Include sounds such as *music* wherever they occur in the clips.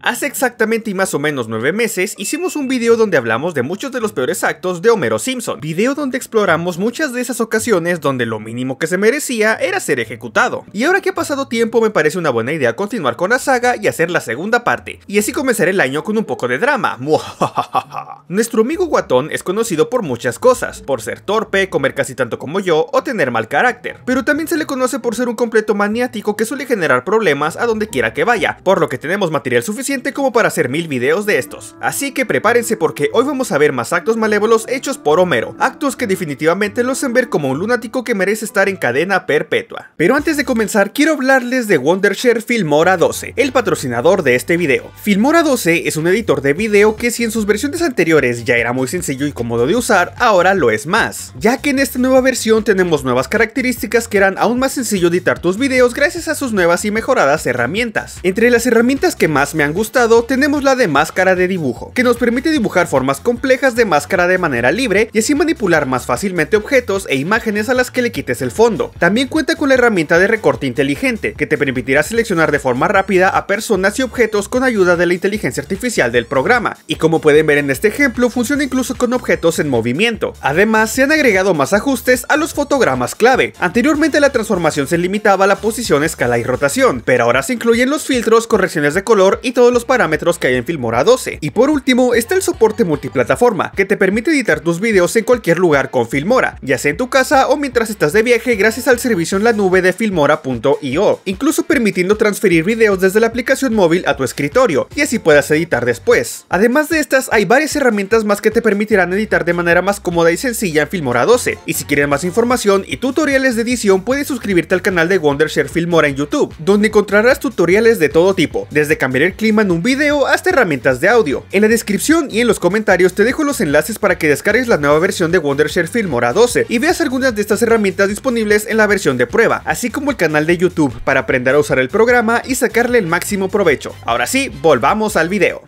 Hace exactamente y más o menos 9 meses hicimos un video donde hablamos de muchos de los peores actos de Homero Simpson, video donde exploramos muchas de esas ocasiones donde lo mínimo que se merecía era ser ejecutado. Y ahora que ha pasado tiempo me parece una buena idea continuar con la saga y hacer la segunda parte, y así comenzar el año con un poco de drama. *laughs* Nuestro amigo Guatón es conocido por muchas cosas, por ser torpe, comer casi tanto como yo o tener mal carácter, pero también se le conoce por ser un completo maniático que suele generar problemas a donde quiera que vaya, por lo que tenemos material suficiente como para hacer mil videos de estos. Así que prepárense porque hoy vamos a ver más actos malévolos hechos por Homero, actos que definitivamente lo hacen ver como un lunático que merece estar en cadena perpetua. Pero antes de comenzar quiero hablarles de Wondershare Filmora 12, el patrocinador de este video. Filmora 12 es un editor de video que si en sus versiones anteriores ya era muy sencillo y cómodo de usar, ahora lo es más, ya que en esta nueva versión tenemos nuevas características que harán aún más sencillo editar tus videos gracias a sus nuevas y mejoradas herramientas. Entre las herramientas que más me han gustado, tenemos la de máscara de dibujo, que nos permite dibujar formas complejas de máscara de manera libre y así manipular más fácilmente objetos e imágenes a las que le quites el fondo. También cuenta con la herramienta de recorte inteligente, que te permitirá seleccionar de forma rápida a personas y objetos con ayuda de la inteligencia artificial del programa, y como pueden ver en este ejemplo, funciona incluso con objetos en movimiento. Además, se han agregado más ajustes a los fotogramas clave. Anteriormente la transformación se limitaba a la posición, escala y rotación, pero ahora se incluyen los filtros, correcciones de color y todo los parámetros que hay en Filmora 12. Y por último está el soporte multiplataforma, que te permite editar tus videos en cualquier lugar con Filmora, ya sea en tu casa o mientras estás de viaje gracias al servicio en la nube de filmora.io, incluso permitiendo transferir videos desde la aplicación móvil a tu escritorio, y así puedas editar después. Además de estas, hay varias herramientas más que te permitirán editar de manera más cómoda y sencilla en Filmora 12, y si quieres más información y tutoriales de edición puedes suscribirte al canal de Wondershare Filmora en YouTube, donde encontrarás tutoriales de todo tipo, desde cambiar el clima en un video hasta herramientas de audio. En la descripción y en los comentarios te dejo los enlaces para que descargues la nueva versión de Wondershare Filmora 12 y veas algunas de estas herramientas disponibles en la versión de prueba, así como el canal de YouTube para aprender a usar el programa y sacarle el máximo provecho. Ahora sí, volvamos al video.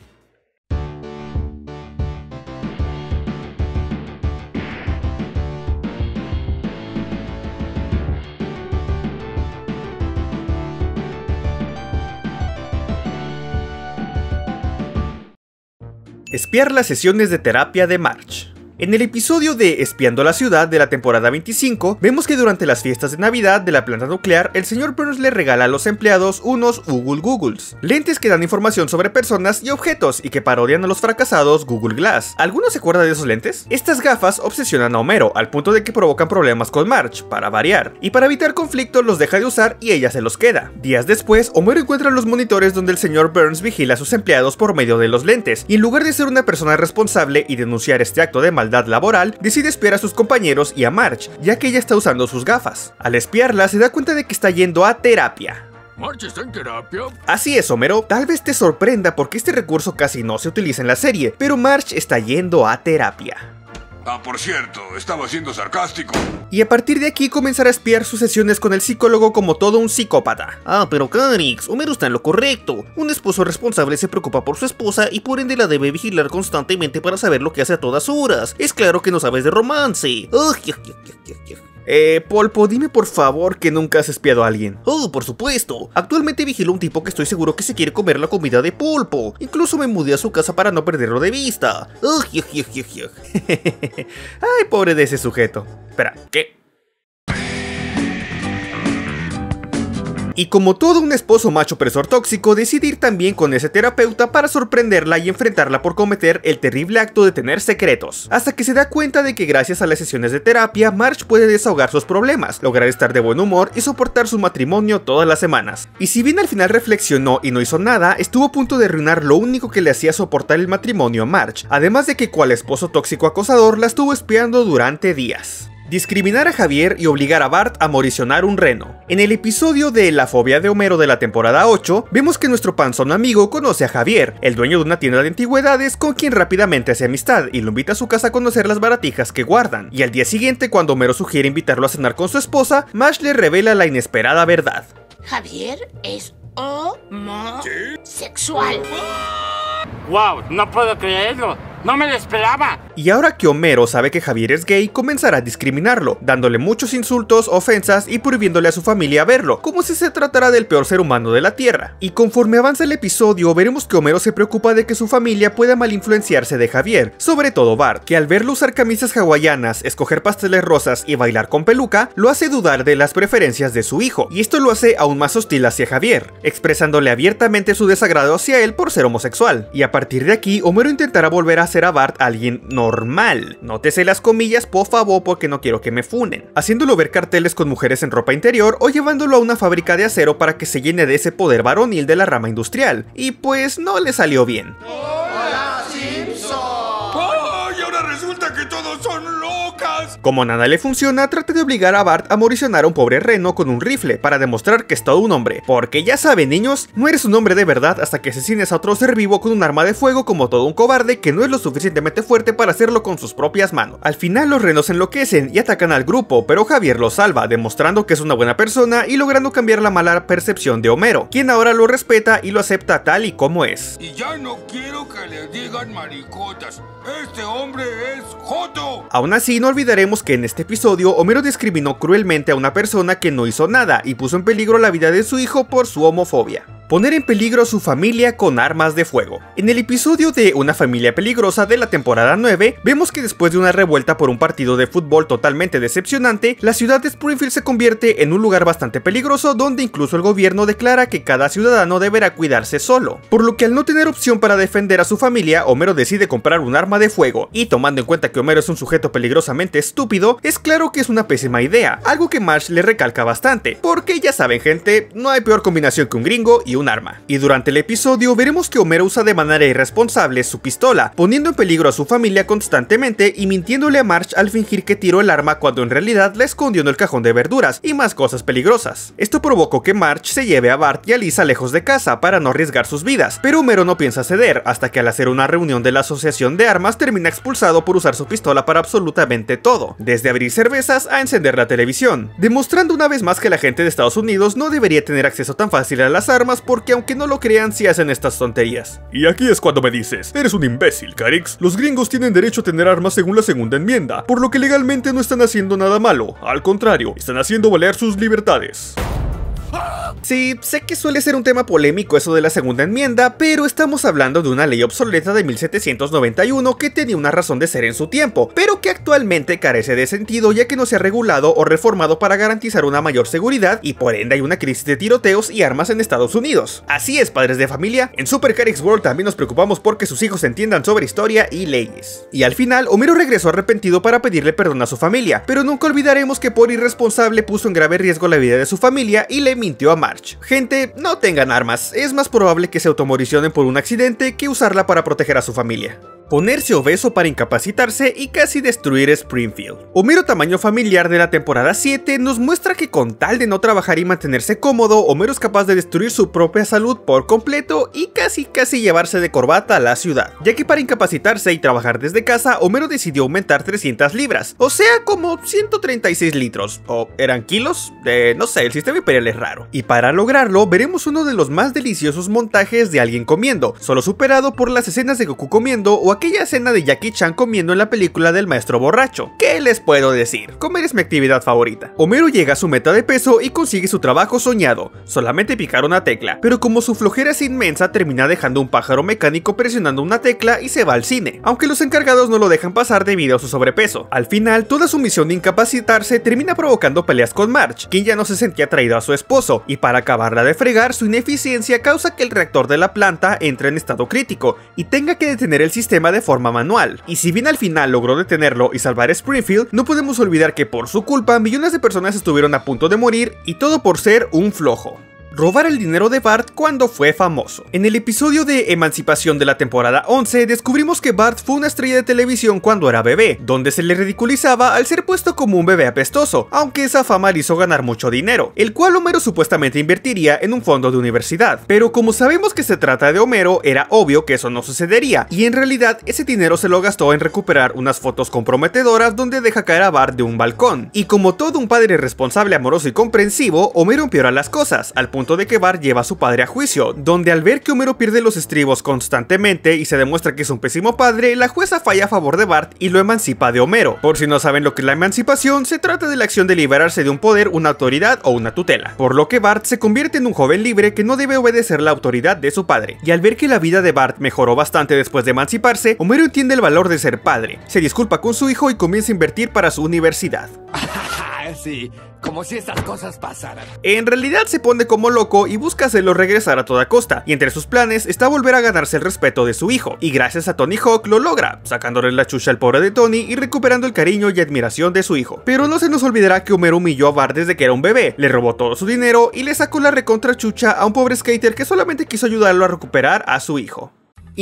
Espiar las sesiones de terapia de March. En el episodio de Espiando la ciudad de la temporada 25, vemos que durante las fiestas de Navidad de la planta nuclear, el señor Burns le regala a los empleados unos Google Googles, lentes que dan información sobre personas y objetos y que parodian a los fracasados Google Glass. ¿Alguno se acuerda de esos lentes? Estas gafas obsesionan a Homero, al punto de que provocan problemas con March, para variar, y para evitar conflictos los deja de usar y ella se los queda. Días después, Homero encuentra los monitores donde el señor Burns vigila a sus empleados por medio de los lentes, y en lugar de ser una persona responsable y denunciar este acto de mal laboral, decide espiar a sus compañeros y a March, ya que ella está usando sus gafas. Al espiarla, se da cuenta de que está yendo a terapia. ¿March está en terapia? Así es, Homero. Tal vez te sorprenda porque este recurso casi no se utiliza en la serie, pero March está yendo a terapia. Ah, por cierto, estaba siendo sarcástico. Y a partir de aquí comenzará a espiar sus sesiones con el psicólogo como todo un psicópata. Ah, pero Canix, Homero está en lo correcto. Un esposo responsable se preocupa por su esposa y por ende la debe vigilar constantemente para saber lo que hace a todas horas. Es claro que no sabes de romance. Eh, Polpo, dime por favor que nunca has espiado a alguien. Oh, por supuesto. Actualmente vigilo a un tipo que estoy seguro que se quiere comer la comida de Polpo. Incluso me mudé a su casa para no perderlo de vista. *laughs* Ay, pobre de ese sujeto. Espera, ¿qué? Y como todo un esposo macho presor tóxico, decidir también con ese terapeuta para sorprenderla y enfrentarla por cometer el terrible acto de tener secretos. Hasta que se da cuenta de que gracias a las sesiones de terapia, Marge puede desahogar sus problemas, lograr estar de buen humor y soportar su matrimonio todas las semanas. Y si bien al final reflexionó y no hizo nada, estuvo a punto de arruinar lo único que le hacía soportar el matrimonio a Marge, además de que cual esposo tóxico acosador la estuvo espiando durante días discriminar a Javier y obligar a Bart a moricionar un reno. En el episodio de La fobia de Homero de la temporada 8, vemos que nuestro panzón amigo conoce a Javier, el dueño de una tienda de antigüedades con quien rápidamente hace amistad y lo invita a su casa a conocer las baratijas que guardan. Y al día siguiente, cuando Homero sugiere invitarlo a cenar con su esposa, Mash le revela la inesperada verdad. Javier es homosexual. ¡Wow! ¡No puedo creerlo! No me lo esperaba. Y ahora que Homero sabe que Javier es gay, comenzará a discriminarlo, dándole muchos insultos, ofensas y prohibiéndole a su familia verlo, como si se tratara del peor ser humano de la Tierra. Y conforme avanza el episodio, veremos que Homero se preocupa de que su familia pueda mal influenciarse de Javier, sobre todo Bart, que al verlo usar camisas hawaianas, escoger pasteles rosas y bailar con peluca, lo hace dudar de las preferencias de su hijo, y esto lo hace aún más hostil hacia Javier, expresándole abiertamente su desagrado hacia él por ser homosexual. Y a partir de aquí, Homero intentará volver a hacer a Bart alguien normal. Nótese las comillas, por favor, porque no quiero que me funen. Haciéndolo ver carteles con mujeres en ropa interior o llevándolo a una fábrica de acero para que se llene de ese poder varonil de la rama industrial. Y pues no le salió bien. Como nada le funciona, trata de obligar a Bart a moricionar a un pobre reno con un rifle para demostrar que es todo un hombre. Porque ya saben niños, no eres un hombre de verdad hasta que asesines a otro ser vivo con un arma de fuego como todo un cobarde que no es lo suficientemente fuerte para hacerlo con sus propias manos. Al final los renos enloquecen y atacan al grupo, pero Javier lo salva, demostrando que es una buena persona y logrando cambiar la mala percepción de Homero, quien ahora lo respeta y lo acepta tal y como es. Y ya no quiero que le digan maricotas, este hombre es Joto. Aún así no olvidaremos que en este episodio Homero discriminó cruelmente a una persona que no hizo nada y puso en peligro la vida de su hijo por su homofobia poner en peligro a su familia con armas de fuego. En el episodio de Una familia peligrosa de la temporada 9, vemos que después de una revuelta por un partido de fútbol totalmente decepcionante, la ciudad de Springfield se convierte en un lugar bastante peligroso donde incluso el gobierno declara que cada ciudadano deberá cuidarse solo, por lo que al no tener opción para defender a su familia, Homero decide comprar un arma de fuego, y tomando en cuenta que Homero es un sujeto peligrosamente estúpido, es claro que es una pésima idea, algo que Marsh le recalca bastante, porque ya saben gente, no hay peor combinación que un gringo y un un arma. Y durante el episodio veremos que Homero usa de manera irresponsable su pistola, poniendo en peligro a su familia constantemente y mintiéndole a March al fingir que tiró el arma cuando en realidad la escondió en el cajón de verduras y más cosas peligrosas. Esto provocó que March se lleve a Bart y a Lisa lejos de casa para no arriesgar sus vidas, pero Homero no piensa ceder, hasta que al hacer una reunión de la Asociación de Armas termina expulsado por usar su pistola para absolutamente todo, desde abrir cervezas a encender la televisión, demostrando una vez más que la gente de Estados Unidos no debería tener acceso tan fácil a las armas porque aunque no lo crean, sí hacen estas tonterías. Y aquí es cuando me dices, eres un imbécil, Carix. Los gringos tienen derecho a tener armas según la segunda enmienda, por lo que legalmente no están haciendo nada malo, al contrario, están haciendo valer sus libertades. Sí, sé que suele ser un tema polémico eso de la segunda enmienda, pero estamos hablando de una ley obsoleta de 1791 que tenía una razón de ser en su tiempo, pero que actualmente carece de sentido ya que no se ha regulado o reformado para garantizar una mayor seguridad y por ende hay una crisis de tiroteos y armas en Estados Unidos. Así es, padres de familia, en Super Carix World también nos preocupamos porque sus hijos entiendan sobre historia y leyes. Y al final, Homero regresó arrepentido para pedirle perdón a su familia, pero nunca olvidaremos que por irresponsable puso en grave riesgo la vida de su familia y le mintió a March. Gente, no tengan armas, es más probable que se automoricionen por un accidente que usarla para proteger a su familia ponerse obeso para incapacitarse y casi destruir Springfield. Homero tamaño familiar de la temporada 7 nos muestra que con tal de no trabajar y mantenerse cómodo, Homero es capaz de destruir su propia salud por completo y casi casi llevarse de corbata a la ciudad, ya que para incapacitarse y trabajar desde casa, Homero decidió aumentar 300 libras, o sea como 136 litros, o eran kilos, no sé, el sistema imperial es raro. Y para lograrlo, veremos uno de los más deliciosos montajes de alguien comiendo, solo superado por las escenas de Goku comiendo o a aquella escena de Jackie Chan comiendo en la película del maestro borracho. ¿Qué les puedo decir? Comer es mi actividad favorita. Homero llega a su meta de peso y consigue su trabajo soñado, solamente picar una tecla, pero como su flojera es inmensa termina dejando un pájaro mecánico presionando una tecla y se va al cine, aunque los encargados no lo dejan pasar debido a su sobrepeso. Al final, toda su misión de incapacitarse termina provocando peleas con March, quien ya no se sentía atraído a su esposo, y para acabarla de fregar, su ineficiencia causa que el reactor de la planta entre en estado crítico y tenga que detener el sistema de forma manual. Y si bien al final logró detenerlo y salvar a Springfield, no podemos olvidar que por su culpa millones de personas estuvieron a punto de morir y todo por ser un flojo robar el dinero de Bart cuando fue famoso. En el episodio de Emancipación de la temporada 11 descubrimos que Bart fue una estrella de televisión cuando era bebé, donde se le ridiculizaba al ser puesto como un bebé apestoso, aunque esa fama le hizo ganar mucho dinero, el cual Homero supuestamente invertiría en un fondo de universidad. Pero como sabemos que se trata de Homero, era obvio que eso no sucedería, y en realidad ese dinero se lo gastó en recuperar unas fotos comprometedoras donde deja caer a Bart de un balcón. Y como todo un padre responsable, amoroso y comprensivo, Homero empeora las cosas, al punto de que Bart lleva a su padre a juicio, donde al ver que Homero pierde los estribos constantemente y se demuestra que es un pésimo padre, la jueza falla a favor de Bart y lo emancipa de Homero. Por si no saben lo que es la emancipación, se trata de la acción de liberarse de un poder, una autoridad o una tutela, por lo que Bart se convierte en un joven libre que no debe obedecer la autoridad de su padre. Y al ver que la vida de Bart mejoró bastante después de emanciparse, Homero entiende el valor de ser padre, se disculpa con su hijo y comienza a invertir para su universidad. *laughs* como si cosas pasaran. En realidad se pone como loco y busca hacerlo regresar a toda costa, y entre sus planes está volver a ganarse el respeto de su hijo, y gracias a Tony Hawk lo logra, sacándole la chucha al pobre de Tony y recuperando el cariño y admiración de su hijo. Pero no se nos olvidará que Homero humilló a Bart desde que era un bebé, le robó todo su dinero y le sacó la recontra chucha a un pobre skater que solamente quiso ayudarlo a recuperar a su hijo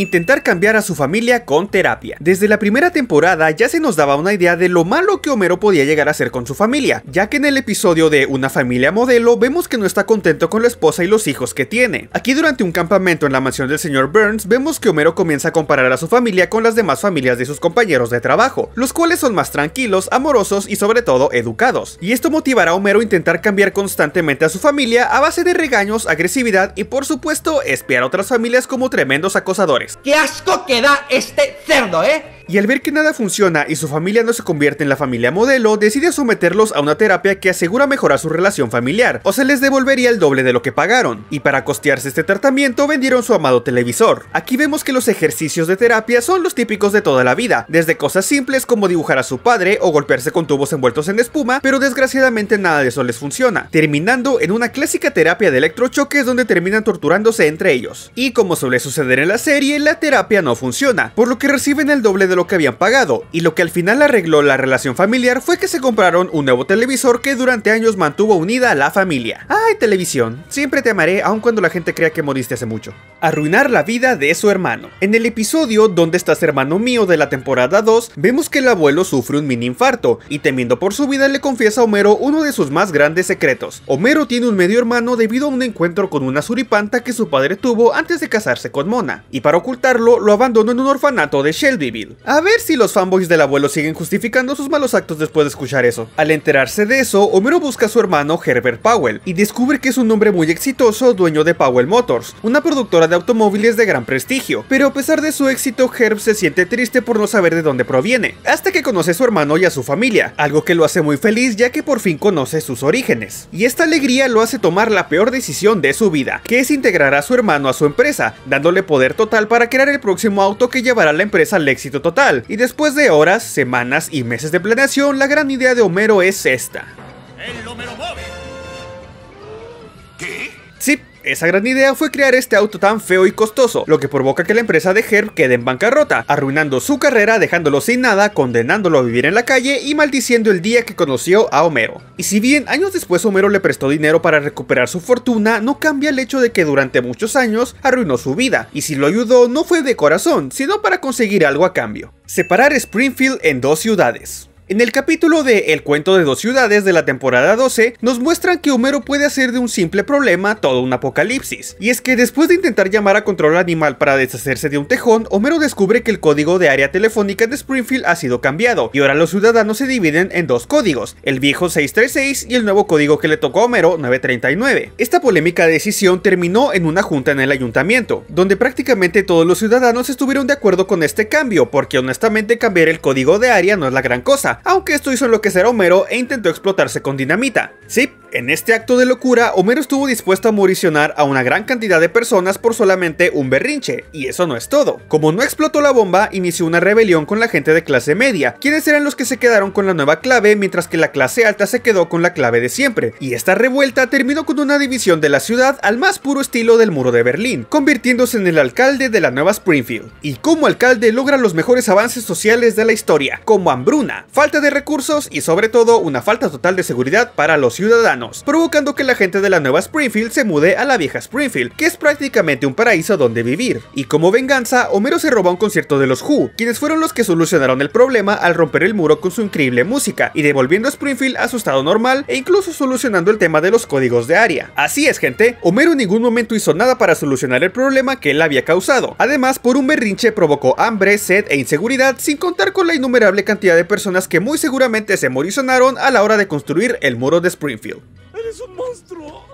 intentar cambiar a su familia con terapia. Desde la primera temporada ya se nos daba una idea de lo malo que Homero podía llegar a ser con su familia, ya que en el episodio de Una familia modelo vemos que no está contento con la esposa y los hijos que tiene. Aquí durante un campamento en la mansión del señor Burns vemos que Homero comienza a comparar a su familia con las demás familias de sus compañeros de trabajo, los cuales son más tranquilos, amorosos y sobre todo educados. Y esto motivará a Homero a intentar cambiar constantemente a su familia a base de regaños, agresividad y por supuesto espiar a otras familias como tremendos acosadores. ¡Qué asco queda este cerdo, eh! y al ver que nada funciona y su familia no se convierte en la familia modelo, decide someterlos a una terapia que asegura mejorar su relación familiar, o se les devolvería el doble de lo que pagaron, y para costearse este tratamiento vendieron su amado televisor. Aquí vemos que los ejercicios de terapia son los típicos de toda la vida, desde cosas simples como dibujar a su padre o golpearse con tubos envueltos en espuma, pero desgraciadamente nada de eso les funciona, terminando en una clásica terapia de electrochoques donde terminan torturándose entre ellos. Y como suele suceder en la serie, la terapia no funciona, por lo que reciben el doble de lo que habían pagado, y lo que al final arregló la relación familiar fue que se compraron un nuevo televisor que durante años mantuvo unida a la familia. ¡Ay, televisión! Siempre te amaré aun cuando la gente crea que moriste hace mucho. Arruinar la vida de su hermano. En el episodio ¿Dónde estás hermano mío de la temporada 2, vemos que el abuelo sufre un mini infarto, y temiendo por su vida le confiesa a Homero uno de sus más grandes secretos. Homero tiene un medio hermano debido a un encuentro con una suripanta que su padre tuvo antes de casarse con Mona, y para ocultarlo, lo abandonó en un orfanato de Shelbyville. A ver si los fanboys del abuelo siguen justificando sus malos actos después de escuchar eso. Al enterarse de eso, Homero busca a su hermano Herbert Powell y descubre que es un hombre muy exitoso dueño de Powell Motors, una productora de automóviles de gran prestigio. Pero a pesar de su éxito, Herb se siente triste por no saber de dónde proviene, hasta que conoce a su hermano y a su familia, algo que lo hace muy feliz ya que por fin conoce sus orígenes. Y esta alegría lo hace tomar la peor decisión de su vida, que es integrar a su hermano a su empresa, dándole poder total para crear el próximo auto que llevará a la empresa al éxito total, y después de horas, semanas y meses de planeación, la gran idea de Homero es esta. Esa gran idea fue crear este auto tan feo y costoso, lo que provoca que la empresa de Herb quede en bancarrota, arruinando su carrera, dejándolo sin nada, condenándolo a vivir en la calle y maldiciendo el día que conoció a Homero. Y si bien años después Homero le prestó dinero para recuperar su fortuna, no cambia el hecho de que durante muchos años arruinó su vida, y si lo ayudó no fue de corazón, sino para conseguir algo a cambio. Separar Springfield en dos ciudades. En el capítulo de El cuento de dos ciudades de la temporada 12, nos muestran que Homero puede hacer de un simple problema todo un apocalipsis. Y es que después de intentar llamar a control animal para deshacerse de un tejón, Homero descubre que el código de área telefónica de Springfield ha sido cambiado, y ahora los ciudadanos se dividen en dos códigos, el viejo 636 y el nuevo código que le tocó a Homero 939. Esta polémica decisión terminó en una junta en el ayuntamiento, donde prácticamente todos los ciudadanos estuvieron de acuerdo con este cambio, porque honestamente cambiar el código de área no es la gran cosa, aunque esto hizo enloquecer a Homero e intentó explotarse con dinamita. Sí, en este acto de locura, Homero estuvo dispuesto a moricionar a una gran cantidad de personas por solamente un berrinche, y eso no es todo. Como no explotó la bomba, inició una rebelión con la gente de clase media, quienes eran los que se quedaron con la nueva clave mientras que la clase alta se quedó con la clave de siempre, y esta revuelta terminó con una división de la ciudad al más puro estilo del muro de Berlín, convirtiéndose en el alcalde de la nueva Springfield. Y como alcalde logra los mejores avances sociales de la historia, como hambruna, falta de recursos y sobre todo una falta total de seguridad para los ciudadanos provocando que la gente de la nueva Springfield se mude a la vieja Springfield, que es prácticamente un paraíso donde vivir. Y como venganza, Homero se roba un concierto de los Who, quienes fueron los que solucionaron el problema al romper el muro con su increíble música y devolviendo a Springfield a su estado normal e incluso solucionando el tema de los códigos de área. Así es gente, Homero en ningún momento hizo nada para solucionar el problema que él había causado. Además, por un berrinche provocó hambre, sed e inseguridad sin contar con la innumerable cantidad de personas que muy seguramente se morisonaron a la hora de construir el muro de Springfield. ¡Es un monstruo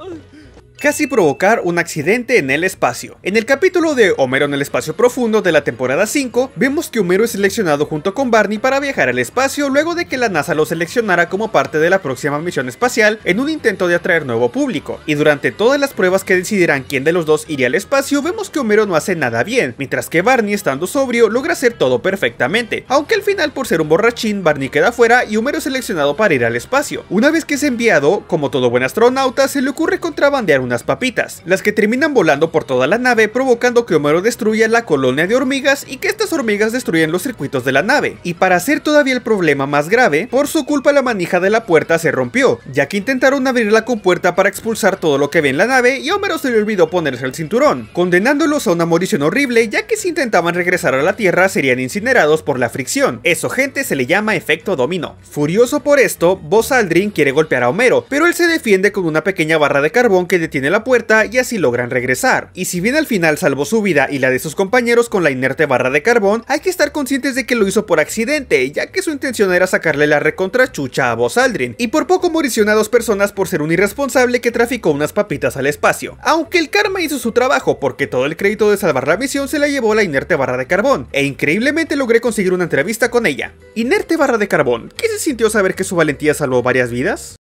casi provocar un accidente en el espacio. En el capítulo de Homero en el espacio profundo de la temporada 5, vemos que Homero es seleccionado junto con Barney para viajar al espacio luego de que la NASA lo seleccionara como parte de la próxima misión espacial en un intento de atraer nuevo público. Y durante todas las pruebas que decidirán quién de los dos iría al espacio, vemos que Homero no hace nada bien, mientras que Barney estando sobrio logra hacer todo perfectamente, aunque al final por ser un borrachín Barney queda fuera y Homero es seleccionado para ir al espacio. Una vez que es enviado, como todo buen astronauta, se le ocurre contrabandear una papitas, las que terminan volando por toda la nave provocando que Homero destruya la colonia de hormigas y que estas hormigas destruyan los circuitos de la nave. Y para hacer todavía el problema más grave, por su culpa la manija de la puerta se rompió, ya que intentaron abrir la compuerta para expulsar todo lo que ve en la nave y Homero se le olvidó ponerse el cinturón, condenándolos a una morición horrible ya que si intentaban regresar a la Tierra serían incinerados por la fricción. Eso gente se le llama efecto dominó. Furioso por esto, Buzz Aldrin quiere golpear a Homero, pero él se defiende con una pequeña barra de carbón que detiene tiene la puerta y así logran regresar. Y si bien al final salvó su vida y la de sus compañeros con la inerte barra de carbón, hay que estar conscientes de que lo hizo por accidente, ya que su intención era sacarle la recontrachucha chucha a Buzz Aldrin, y por poco morición a dos personas por ser un irresponsable que traficó unas papitas al espacio. Aunque el karma hizo su trabajo, porque todo el crédito de salvar la misión se la llevó la inerte barra de carbón, e increíblemente logré conseguir una entrevista con ella. Inerte barra de carbón, ¿qué se sintió saber que su valentía salvó varias vidas?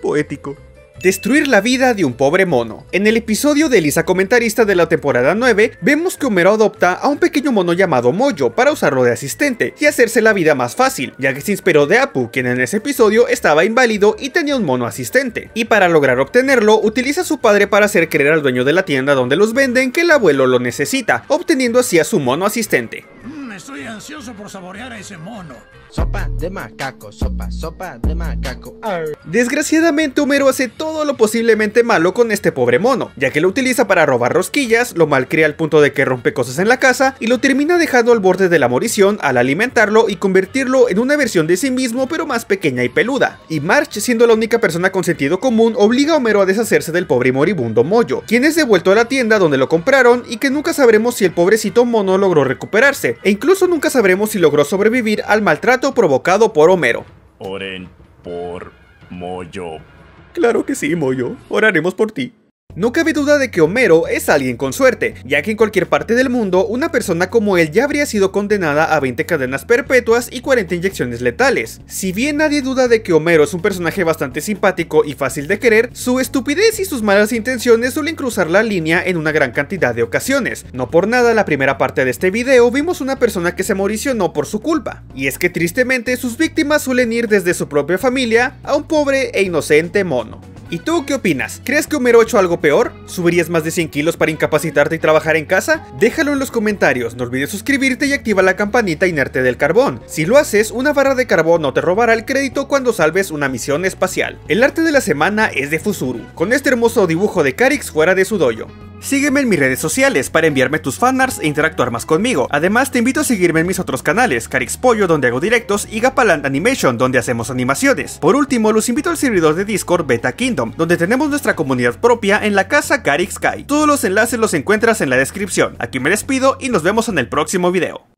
Poético. Destruir la vida de un pobre mono. En el episodio de Elisa Comentarista de la temporada 9, vemos que Homero adopta a un pequeño mono llamado Mojo para usarlo de asistente y hacerse la vida más fácil, ya que se inspiró de Apu, quien en ese episodio estaba inválido y tenía un mono asistente. Y para lograr obtenerlo, utiliza a su padre para hacer creer al dueño de la tienda donde los venden que el abuelo lo necesita, obteniendo así a su mono asistente. Mm, estoy ansioso por saborear a ese mono. Sopa de macaco, sopa, sopa de macaco. Desgraciadamente Homero hace todo lo posiblemente malo con este pobre mono, ya que lo utiliza para robar rosquillas, lo malcrea al punto de que rompe cosas en la casa y lo termina dejando al borde de la morición al alimentarlo y convertirlo en una versión de sí mismo pero más pequeña y peluda. Y March, siendo la única persona con sentido común, obliga a Homero a deshacerse del pobre y moribundo Moyo, quien es devuelto a la tienda donde lo compraron y que nunca sabremos si el pobrecito mono logró recuperarse, e incluso nunca sabremos si logró sobrevivir al maltrato provocado por Homero. Oren por Moyo. Claro que sí, Moyo. Oraremos por ti. No cabe duda de que Homero es alguien con suerte, ya que en cualquier parte del mundo una persona como él ya habría sido condenada a 20 cadenas perpetuas y 40 inyecciones letales. Si bien nadie duda de que Homero es un personaje bastante simpático y fácil de querer, su estupidez y sus malas intenciones suelen cruzar la línea en una gran cantidad de ocasiones. No por nada la primera parte de este video vimos una persona que se moricionó por su culpa, y es que tristemente sus víctimas suelen ir desde su propia familia a un pobre e inocente mono. ¿Y tú qué opinas? ¿Crees que Homero ha hecho algo peor? ¿Subirías más de 100 kilos para incapacitarte y trabajar en casa? Déjalo en los comentarios, no olvides suscribirte y activa la campanita inerte del carbón. Si lo haces, una barra de carbón no te robará el crédito cuando salves una misión espacial. El arte de la semana es de Fusuru, con este hermoso dibujo de Carix fuera de su dojo. Sígueme en mis redes sociales para enviarme tus fanarts e interactuar más conmigo. Además, te invito a seguirme en mis otros canales, Carix Pollo, donde hago directos, y Gapaland Animation, donde hacemos animaciones. Por último, los invito al servidor de Discord Beta Kingdom, donde tenemos nuestra comunidad propia en la casa Carix Sky, Todos los enlaces los encuentras en la descripción. Aquí me despido y nos vemos en el próximo video.